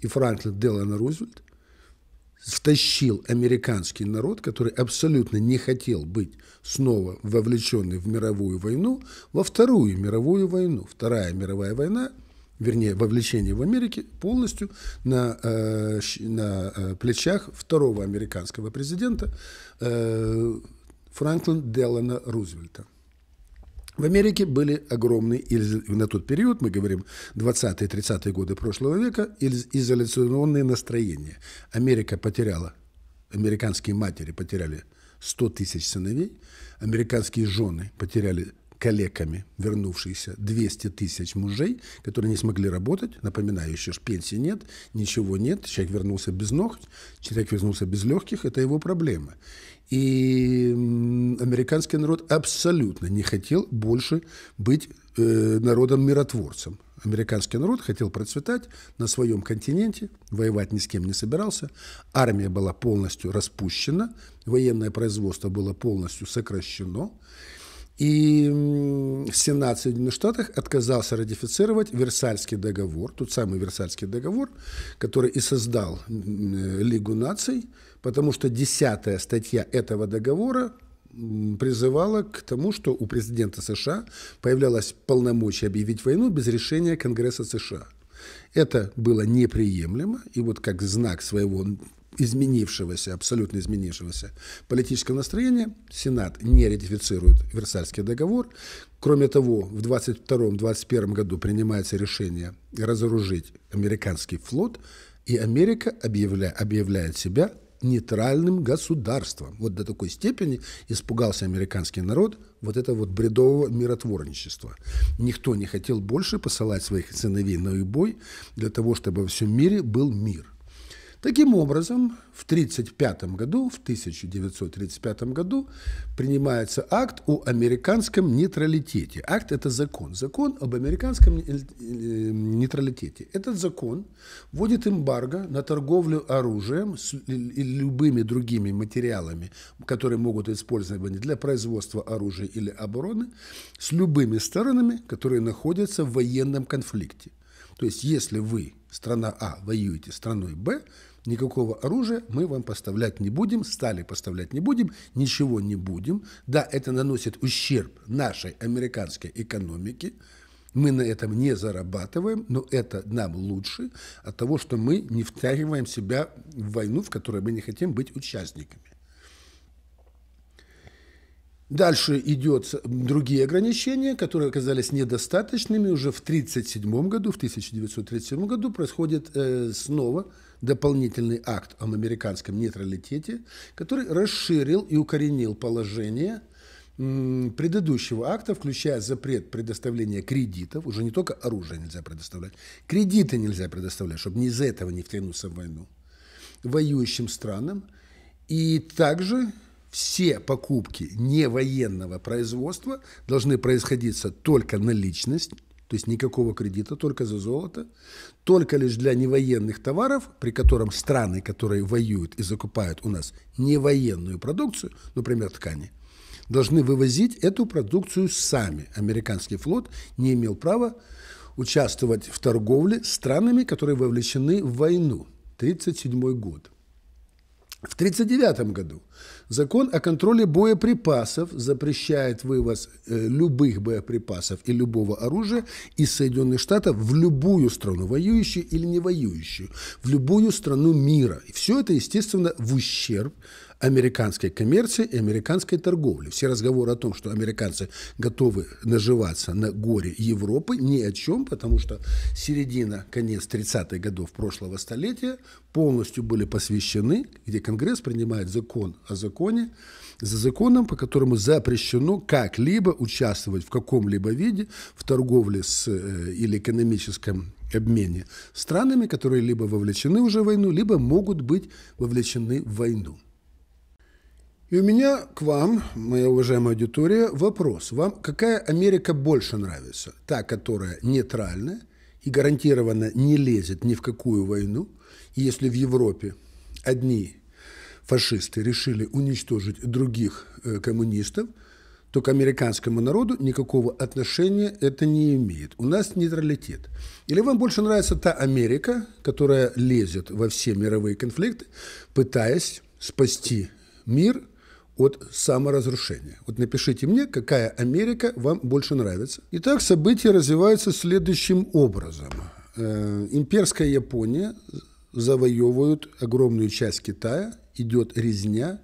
и Франклин Делана Рузвельт втащил американский народ, который абсолютно не хотел быть снова вовлеченный в мировую войну, во Вторую мировую войну. Вторая мировая война, вернее, вовлечение в Америке полностью на, э, на э, плечах второго американского президента э, Франклин Делана Рузвельта. В Америке были огромные, на тот период, мы говорим 20-30-е годы прошлого века, изоляционные настроения. Америка потеряла, американские матери потеряли 100 тысяч сыновей, американские жены потеряли калеками, вернувшиеся 200 тысяч мужей, которые не смогли работать. Напоминаю, еще ж пенсии нет, ничего нет. Человек вернулся без ног, человек вернулся без легких. Это его проблема. И американский народ абсолютно не хотел больше быть э, народом-миротворцем. Американский народ хотел процветать на своем континенте, воевать ни с кем не собирался. Армия была полностью распущена, военное производство было полностью сокращено. И Сенат Соединенных Штатов отказался ратифицировать Версальский договор, тот самый Версальский договор, который и создал э, Лигу наций, потому что десятая статья этого договора призывала к тому, что у президента США появлялось полномочия объявить войну без решения Конгресса США. Это было неприемлемо, и вот как знак своего изменившегося, абсолютно изменившегося политического настроения, Сенат не ратифицирует Версальский договор. Кроме того, в 22-21 году принимается решение разоружить американский флот, и Америка объявля, объявляет себя нейтральным государством. Вот до такой степени испугался американский народ вот это вот бредового миротворничества. Никто не хотел больше посылать своих сыновей на убой для того, чтобы во всем мире был мир – Таким образом, в 1935 году, в 1935 году принимается акт о американском нейтралитете. Акт – это закон. Закон об американском э, э, нейтралитете. Этот закон вводит эмбарго на торговлю оружием и любыми другими материалами, которые могут использоваться для производства оружия или обороны, с любыми сторонами, которые находятся в военном конфликте. То есть, если вы, страна А, воюете с страной Б, никакого оружия мы вам поставлять не будем, стали поставлять не будем, ничего не будем. Да, это наносит ущерб нашей американской экономике, мы на этом не зарабатываем, но это нам лучше от того, что мы не втягиваем себя в войну, в которой мы не хотим быть участниками. Дальше идет другие ограничения, которые оказались недостаточными. Уже в 1937 году, в 1937 году происходит э, снова дополнительный акт об американском нейтралитете, который расширил и укоренил положение предыдущего акта, включая запрет предоставления кредитов, уже не только оружие нельзя предоставлять, кредиты нельзя предоставлять, чтобы не из этого не втянуться в войну, воюющим странам, и также все покупки не военного производства должны происходиться только наличность, то есть никакого кредита, только за золото, только лишь для невоенных товаров, при котором страны, которые воюют и закупают у нас невоенную продукцию, например, ткани, должны вывозить эту продукцию сами. Американский флот не имел права участвовать в торговле странами, которые вовлечены в войну. 1937 год. В 1939 году Закон о контроле боеприпасов запрещает вывоз э, любых боеприпасов и любого оружия из Соединенных Штатов в любую страну, воюющую или не воюющую, в любую страну мира. И все это, естественно, в ущерб американской коммерции и американской торговли. Все разговоры о том, что американцы готовы наживаться на горе Европы, ни о чем, потому что середина, конец 30-х годов прошлого столетия полностью были посвящены, где Конгресс принимает закон о законе, за законом, по которому запрещено как-либо участвовать в каком-либо виде в торговле с, э, или экономическом обмене странами, которые либо вовлечены уже в войну, либо могут быть вовлечены в войну. И у меня к вам, моя уважаемая аудитория, вопрос. Вам какая Америка больше нравится? Та, которая нейтральная и гарантированно не лезет ни в какую войну? И если в Европе одни фашисты решили уничтожить других э, коммунистов, то к американскому народу никакого отношения это не имеет. У нас нейтралитет. Или вам больше нравится та Америка, которая лезет во все мировые конфликты, пытаясь спасти мир – от саморазрушения. Вот напишите мне, какая Америка вам больше нравится. Итак, события развиваются следующим образом. Э, имперская Япония завоевывает огромную часть Китая, идет резня,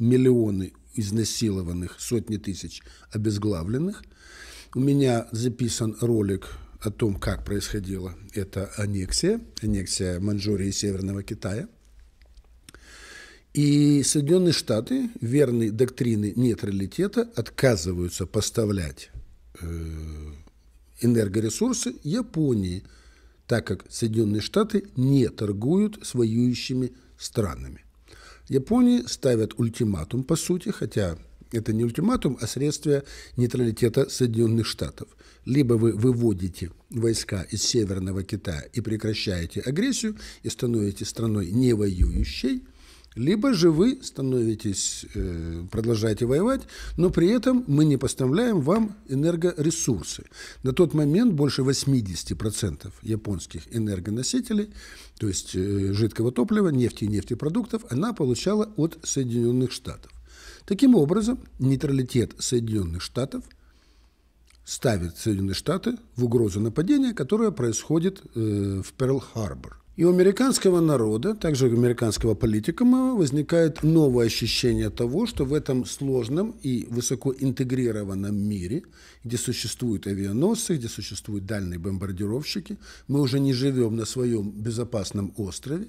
миллионы изнасилованных, сотни тысяч обезглавленных. У меня записан ролик о том, как происходила эта аннексия, аннексия Маньчжурии и Северного Китая – и Соединенные Штаты, верные доктрины нейтралитета, отказываются поставлять э, энергоресурсы Японии, так как Соединенные Штаты не торгуют с воюющими странами. Японии ставят ультиматум, по сути, хотя это не ультиматум, а средство нейтралитета Соединенных Штатов. Либо вы выводите войска из Северного Китая и прекращаете агрессию и становитесь страной не воюющей, либо же вы становитесь, э, продолжаете воевать, но при этом мы не поставляем вам энергоресурсы. На тот момент больше 80% японских энергоносителей, то есть э, жидкого топлива, нефти и нефтепродуктов, она получала от Соединенных Штатов. Таким образом, нейтралитет Соединенных Штатов ставит Соединенные Штаты в угрозу нападения, которое происходит э, в Перл-Харбор. И у американского народа, также у американского политика, возникает новое ощущение того, что в этом сложном и высоко интегрированном мире, где существуют авианосцы, где существуют дальние бомбардировщики, мы уже не живем на своем безопасном острове,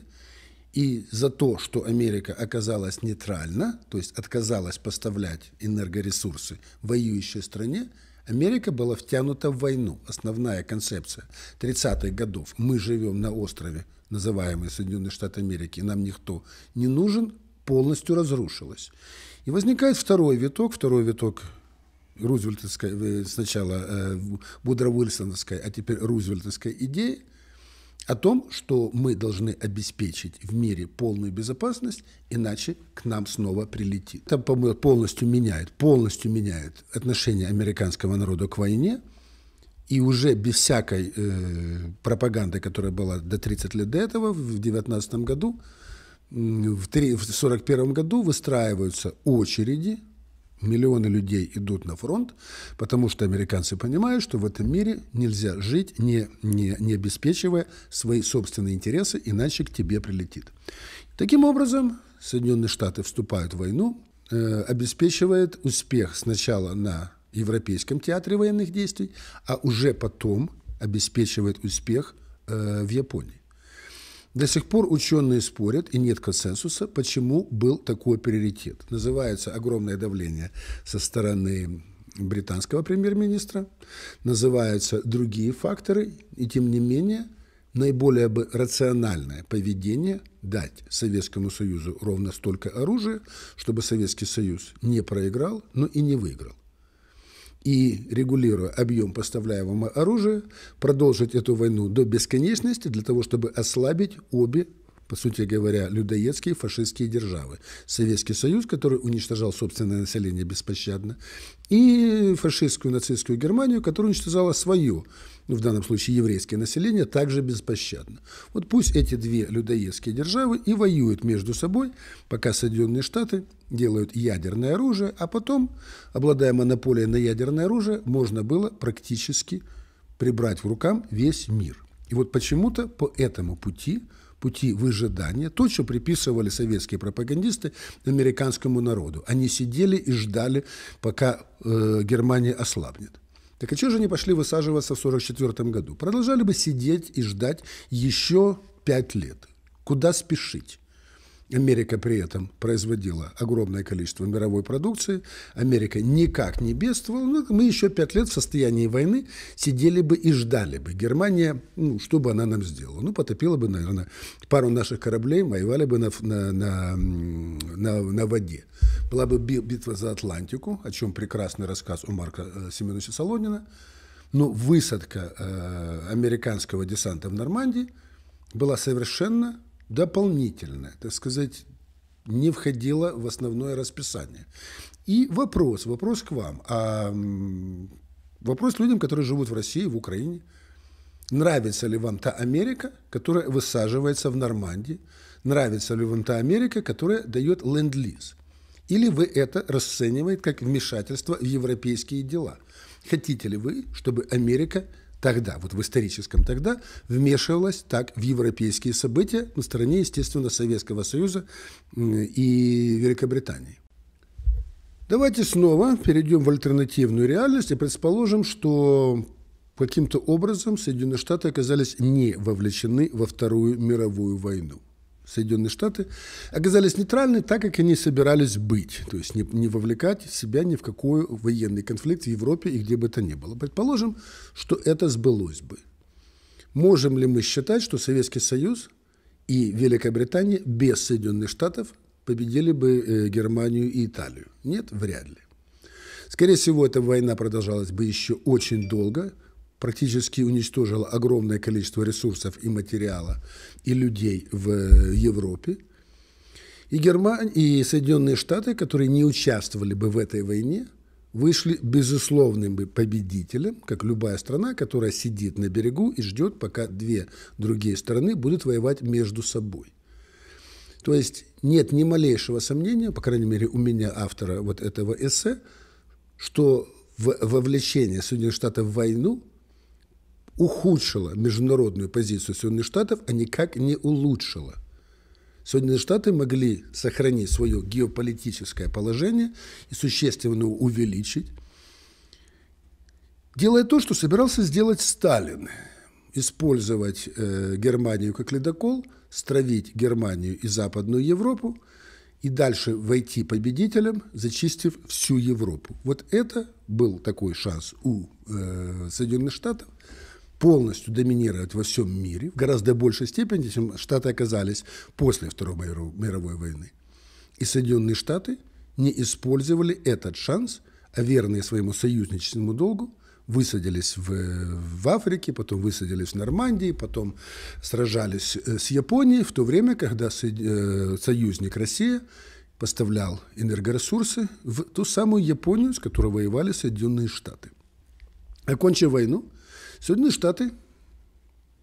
и за то, что Америка оказалась нейтральна, то есть отказалась поставлять энергоресурсы воюющей стране, Америка была втянута в войну. Основная концепция 30-х годов «мы живем на острове», называемый Соединенные Штаты Америки, нам никто не нужен, полностью разрушилась. И возникает второй виток, второй виток Рузвельтовской, э, сначала э, Будро-Уильсоновской, а теперь Рузвельтовской идеи – о том, что мы должны обеспечить в мире полную безопасность, иначе к нам снова прилетит. Это по-моему, полностью меняет, полностью меняет отношение американского народа к войне, и уже без всякой э, пропаганды, которая была до 30 лет до этого, в 19 году, в 1941 году выстраиваются очереди – Миллионы людей идут на фронт, потому что американцы понимают, что в этом мире нельзя жить, не, не, не обеспечивая свои собственные интересы, иначе к тебе прилетит. Таким образом, Соединенные Штаты вступают в войну, э, обеспечивает успех сначала на Европейском театре военных действий, а уже потом обеспечивает успех э, в Японии. До сих пор ученые спорят, и нет консенсуса, почему был такой приоритет. Называется огромное давление со стороны британского премьер-министра, называются другие факторы, и тем не менее наиболее бы рациональное поведение дать Советскому Союзу ровно столько оружия, чтобы Советский Союз не проиграл, но и не выиграл и регулируя объем поставляемого оружия, продолжить эту войну до бесконечности для того, чтобы ослабить обе по сути говоря, людоедские фашистские державы. Советский Союз, который уничтожал собственное население беспощадно, и фашистскую нацистскую Германию, которая уничтожала свое, в данном случае еврейское население, также беспощадно. Вот пусть эти две людоедские державы и воюют между собой, пока Соединенные Штаты делают ядерное оружие, а потом, обладая монополией на ядерное оружие, можно было практически прибрать в рукам весь мир. И вот почему-то по этому пути – пути выжидания, то, что приписывали советские пропагандисты американскому народу. Они сидели и ждали, пока э, Германия ослабнет. Так а чего же они пошли высаживаться в 1944 году? Продолжали бы сидеть и ждать еще пять лет. Куда спешить? Америка при этом производила огромное количество мировой продукции, Америка никак не бедствовала, но ну, мы еще пять лет в состоянии войны сидели бы и ждали бы. Германия, ну, что бы она нам сделала? Ну, потопила бы, наверное, пару наших кораблей, воевали бы на, на, на, на, на воде. Была бы битва за Атлантику, о чем прекрасный рассказ у Марка э, Семеновича Солонина, но ну, высадка э, американского десанта в Нормандии была совершенно дополнительное, так сказать, не входило в основное расписание. И вопрос, вопрос к вам. А вопрос людям, которые живут в России, в Украине. Нравится ли вам та Америка, которая высаживается в Нормандии? Нравится ли вам та Америка, которая дает ленд-лиз? Или вы это расцениваете как вмешательство в европейские дела? Хотите ли вы, чтобы Америка – тогда, вот в историческом тогда, вмешивалась так в европейские события на стороне, естественно, Советского Союза и Великобритании. Давайте снова перейдем в альтернативную реальность и предположим, что каким-то образом Соединенные Штаты оказались не вовлечены во Вторую мировую войну – Соединенные Штаты, оказались нейтральны так, как они собирались быть, то есть не, не вовлекать себя ни в какой военный конфликт в Европе и где бы то ни было. Предположим, что это сбылось бы. Можем ли мы считать, что Советский Союз и Великобритания без Соединенных Штатов победили бы э, Германию и Италию? Нет, вряд ли. Скорее всего, эта война продолжалась бы еще очень долго, практически уничтожила огромное количество ресурсов и материала и людей в э, Европе. И, Германия, и Соединенные Штаты, которые не участвовали бы в этой войне, вышли безусловным победителем, как любая страна, которая сидит на берегу и ждет, пока две другие страны будут воевать между собой. То есть нет ни малейшего сомнения, по крайней мере у меня, автора вот этого эссе, что вовлечение Соединенных Штатов в войну ухудшила международную позицию Соединенных Штатов, а никак не улучшила. Соединенные Штаты могли сохранить свое геополитическое положение и существенно увеличить, делая то, что собирался сделать Сталин – использовать э, Германию как ледокол, стравить Германию и Западную Европу и дальше войти победителем, зачистив всю Европу. Вот это был такой шанс у э, Соединенных Штатов – полностью доминировать во всем мире в гораздо большей степени, чем Штаты оказались после Второй мировой войны. И Соединенные Штаты не использовали этот шанс, а верные своему союзническому долгу высадились в, в Африке, потом высадились в Нормандии, потом сражались э, с Японией, в то время, когда э, союзник Россия поставлял энергоресурсы в ту самую Японию, с которой воевали Соединенные Штаты. Окончив войну, Соединенные Штаты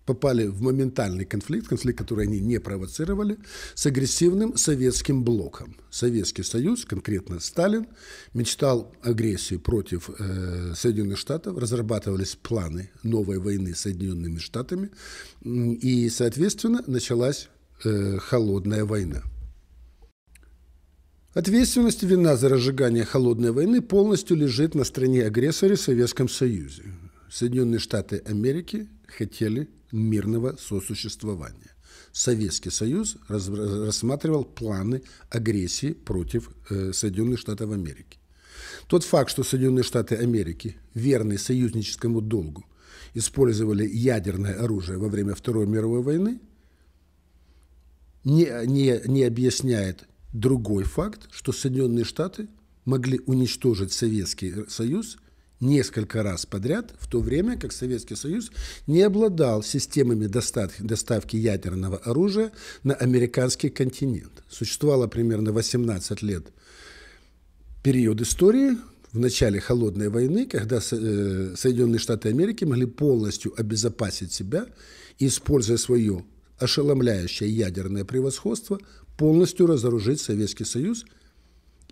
попали в моментальный конфликт, конфликт, который они не провоцировали, с агрессивным советским блоком. Советский Союз, конкретно Сталин, мечтал агрессии против э, Соединенных Штатов, разрабатывались планы новой войны с Соединенными Штатами, и, соответственно, началась э, холодная война. Ответственность вина за разжигание холодной войны полностью лежит на стране агрессоре Советском Союзе. Соединенные Штаты Америки хотели мирного сосуществования. Советский Союз рассматривал планы агрессии против э, Соединенных Штатов Америки. Тот факт, что Соединенные Штаты Америки, верные союзническому долгу, использовали ядерное оружие во время Второй мировой войны, не, не, не объясняет другой факт, что Соединенные Штаты могли уничтожить Советский Союз – несколько раз подряд, в то время как Советский Союз не обладал системами доставки ядерного оружия на американский континент. Существовало примерно 18 лет период истории, в начале Холодной войны, когда э, Соединенные Штаты Америки могли полностью обезопасить себя, используя свое ошеломляющее ядерное превосходство, полностью разоружить Советский Союз –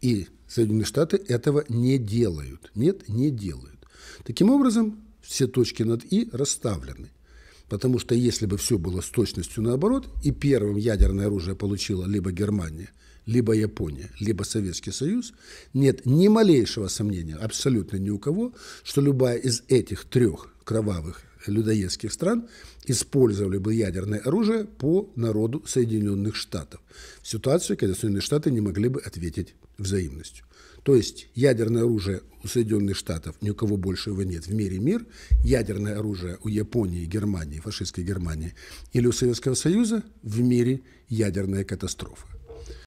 и Соединенные Штаты этого не делают. Нет, не делают. Таким образом, все точки над «и» расставлены. Потому что если бы все было с точностью наоборот, и первым ядерное оружие получила либо Германия, либо Япония, либо Советский Союз, нет ни малейшего сомнения абсолютно ни у кого, что любая из этих трех кровавых людоедских стран использовали бы ядерное оружие по народу Соединенных Штатов. В ситуации, когда Соединенные Штаты не могли бы ответить взаимностью. То есть ядерное оружие у Соединенных Штатов, ни у кого больше его нет в мире мир, ядерное оружие у Японии, Германии, фашистской Германии или у Советского Союза в мире ядерная катастрофа.